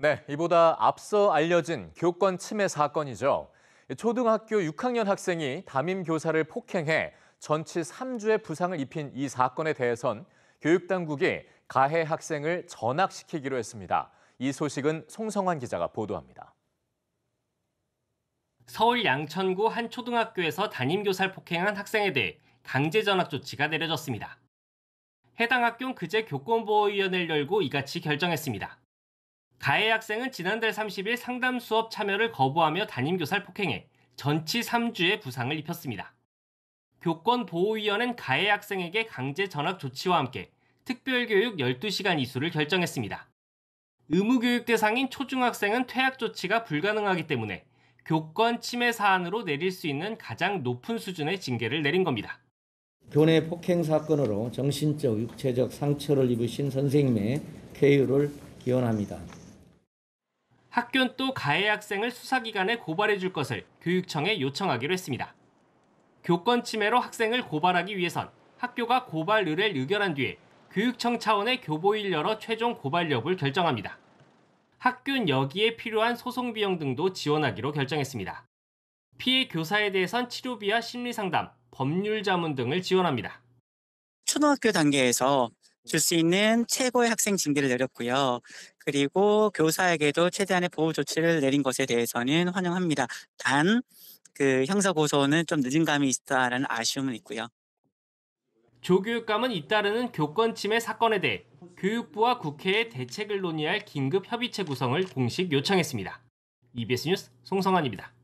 네, 이보다 앞서 알려진 교권 침해 사건이죠. 초등학교 6학년 학생이 담임 교사를 폭행해 전치 3주의 부상을 입힌 이 사건에 대해선 교육당국이 가해 학생을 전학시키기로 했습니다. 이 소식은 송성환 기자가 보도합니다. 서울 양천구 한 초등학교에서 담임교사를 폭행한 학생에 대해 강제 전학 조치가 내려졌습니다. 해당 학교는 그제 교권보호위원회를 열고 이같이 결정했습니다. 가해 학생은 지난달 30일 상담 수업 참여를 거부하며 담임교사를 폭행해 전치 3주의 부상을 입혔습니다. 교권보호위원회는 가해 학생에게 강제 전학 조치와 함께 특별교육 12시간 이수를 결정했습니다. 의무교육 대상인 초중학생은 퇴학 조치가 불가능하기 때문에 교권 침해 사안으로 내릴 수 있는 가장 높은 수준의 징계를 내린 겁니다. 교내 폭행 사건으로 정신적, 육체적 상처를 입으신 선생님의 쾌유를 기원합니다. 학교는 또 가해 학생을 수사기관에 고발해 줄 것을 교육청에 요청하기로 했습니다. 교권 침해로 학생을 고발하기 위해선 학교가 고발 의뢰를 의결한 뒤에 교육청 차원의 교보일 열어 최종 고발 여부를 결정합니다. 학교는 여기에 필요한 소송 비용 등도 지원하기로 결정했습니다. 피해 교사에 대해선 치료비와 심리상담, 법률 자문 등을 지원합니다. 초등학교 단계에서 줄수 있는 최고의 학생 징계를 내렸고요. 그리고 교사에게도 최대한의 보호 조치를 내린 것에 대해서는 환영합니다. 단, 그 형사 고소는 좀 늦은 감이 있다라는 아쉬움은 있고요. 조교육감은 잇따르는 교권 침해 사건에 대해 교육부와 국회의 대책을 논의할 긴급 협의체 구성을 공식 요청했습니다. EBS 뉴스 송성환입니다.